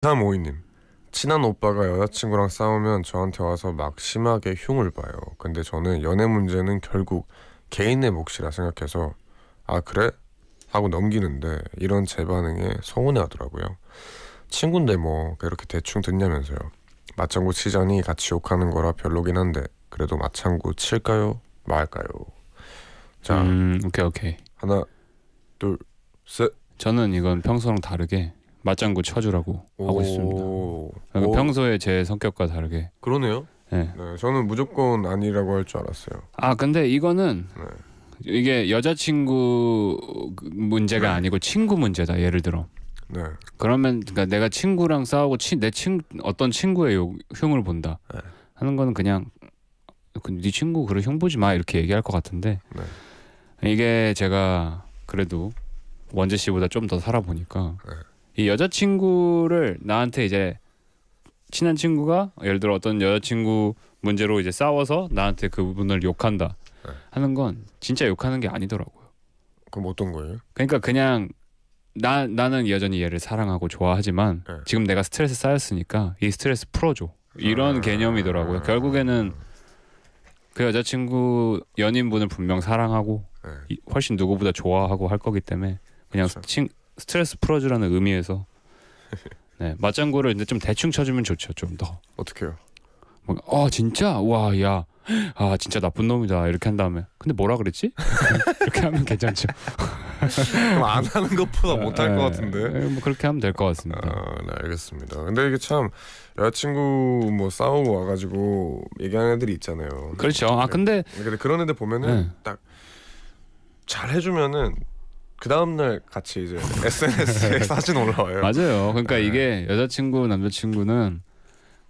352님 친한 오빠가 여자친구랑 싸우면 저한테 와서 막 심하게 흉을 봐요 근데 저는 연애 문제는 결국 개인의 몫이라 생각해서 아 그래? 하고 넘기는데 이런 제 반응에 서운해 하더라고요 친구인데뭐 그렇게 대충 듣냐면서요 맞장구 치자니 같이 욕하는 거라 별로긴 한데 그래도 맞장구 칠까요? 말까요? 자 음, 오케이 오케이 하나 둘 셋 저는 이건 평소랑 다르게 맞장구 쳐주라고 하고 있습니다. 그 평소에 제 성격과 다르게. 그러네요. 네. 네 저는 무조건 아니라고 할 줄 알았어요. 아 근데 이거는 네. 이게 여자친구 문제가 네. 아니고 친구 문제다. 예를 들어. 네. 그러면 그러니까 내가 친구랑 싸우고 치, 내 친, 어떤 친구의 욕, 흉을 본다 네. 하는 거는 그냥 그, 네 친구 그런 흉 보지 마 이렇게 얘기할 것 같은데 네. 이게 제가 그래도 원재 씨보다 좀 더 살아보니까 네. 이 여자친구를 나한테 이제 친한 친구가 예를 들어 어떤 여자친구 문제로 이제 싸워서 나한테 그분을 욕한다 네. 하는 건 진짜 욕하는 게 아니더라고요. 그럼 어떤 거예요? 그러니까 그냥 나 나는 여전히 얘를 사랑하고 좋아하지만 네. 지금 내가 스트레스 쌓였으니까 이 스트레스 풀어줘 이런 아, 개념이더라고요. 아, 결국에는 그 여자친구 연인분을 분명 사랑하고 네. 훨씬 누구보다 좋아하고 할 거기 때문에 그냥 그렇죠. 친, 스트레스 풀어주라는 의미에서 네 맞장구를 이제 좀 대충 쳐주면 좋죠 좀더 어떻게요? 막아 뭐, 어, 진짜 와야 아 진짜 나쁜 놈이다 이렇게 한 다음에 근데 뭐라 그랬지? 이렇게 하면 괜찮죠. 안 하는 것보다 어, 못할 것 예. 같은데. 예, 뭐 그렇게 하면 될 것 같습니다. 아, 네, 알겠습니다. 근데 이게 참 여자친구 뭐 싸우고 와가지고 얘기하는 애들이 있잖아요. 그렇죠. 아 네. 근데 근데 그런 애들 보면은 네. 딱 잘해주면은 그 다음날 같이 이제 SNS에 사진 올라와요. 맞아요. 그러니까 네. 이게 여자친구 남자친구는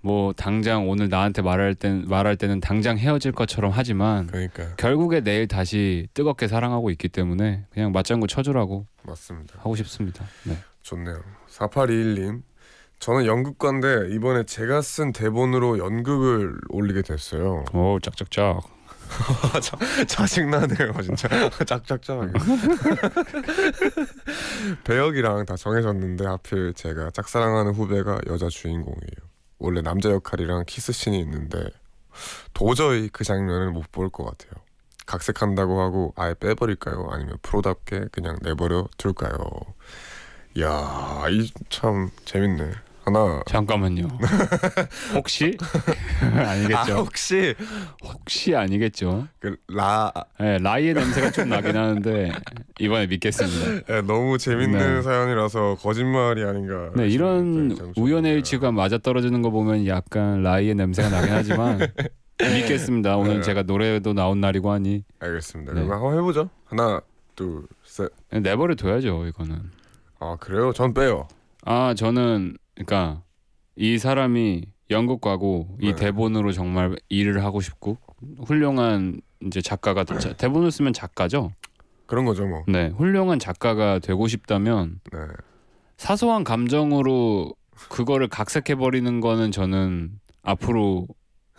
뭐 당장 오늘 나한테 말할 땐 말할 때는 당장 헤어질 것처럼 하지만 그러니까 결국에 내일 다시 뜨겁게 사랑하고 있기 때문에 그냥 맞장구 쳐주라고 맞습니다. 하고 싶습니다. 네. 좋네요. 4821님 저는 연극관데 이번에 제가 쓴 대본으로 연극을 올리게 됐어요. 오 짝짝짝. 자, 증나네요 진짜 짝짝짝 배역이랑 다 정해졌는데 하필 제가 짝사랑하는 후배가 여자 주인공이에요 원래 남자 역할이랑 키스씬이 있는데 도저히 그 장면을 못볼것 같아요 각색한다고 하고 아예 빼버릴까요? 아니면 프로답게 그냥 내버려 둘까요? 야, 이참 재밌네. 하나. 잠깐만요. 혹시 아니겠죠. 아, 혹시 혹시 아니겠죠. 그 라. 네, 라이의 냄새가 좀 나긴 하는데 이번에 믿겠습니다. 네, 너무 재밌는 네. 사연이라서 거짓말이 아닌가. 네, 이런 우연의 일치가 맞아 떨어지는 거 보면 약간 라이의 냄새가 나긴 하지만 믿겠습니다. 오늘 네. 제가 노래도 나온 날이고 하니. 알겠습니다. 네. 한번 해보죠. 하나, 둘, 셋. 내버려 네, 네 둬야죠 이거는. 아 그래요? 전 빼요. 아 저는 그러니까 이 사람이 연극 과고이 네. 대본으로 정말 일을 하고 싶고 훌륭한 이제 작가가 자, 대본을 쓰면 작가죠. 그런 거죠 뭐. 네, 훌륭한 작가가 되고 싶다면 네. 사소한 감정으로 그거를 각색해 버리는 거는 저는 앞으로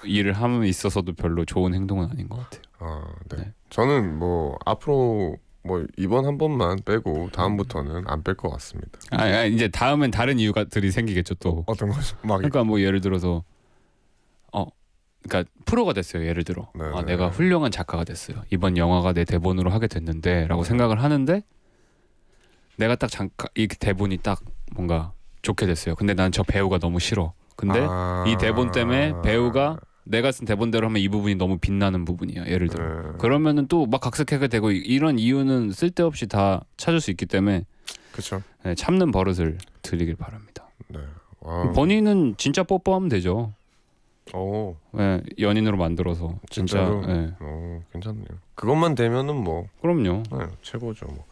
일을 함에 있어서도 별로 좋은 행동은 아닌 것 같아요. 아, 네. 네. 저는 뭐 앞으로 뭐 이번 한 번만 빼고 다음부터는 안 뺄 것 같습니다. 아, 아 이제 다음엔 다른 이유가들이 생기겠죠 또. 어떤 거죠? 막 그러니까 뭐 예를 들어서 어 그러니까 프로가 됐어요 예를 들어 네, 아 네. 내가 훌륭한 작가가 됐어요 이번 영화가 내 대본으로 하게 됐는데라고 생각을 하는데 내가 딱 잠깐 이 대본이 딱 뭔가 좋게 됐어요. 근데 난 저 배우가 너무 싫어. 근데 아... 이 대본 때문에 배우가 내가 쓴 대본대로 하면 이 부분이 너무 빛나는 부분이야 예를 들어 네. 그러면은 또 막 각색하게 되고 이런 이유는 쓸데없이 다 찾을 수 있기 때문에 그렇 네, 참는 버릇을 드리길 바랍니다 네. 본인은 진짜 뽀뽀하면 되죠 오. 네, 연인으로 만들어서 진짜 네. 오, 괜찮네요 그것만 되면은 뭐 그럼요 네, 최고죠 뭐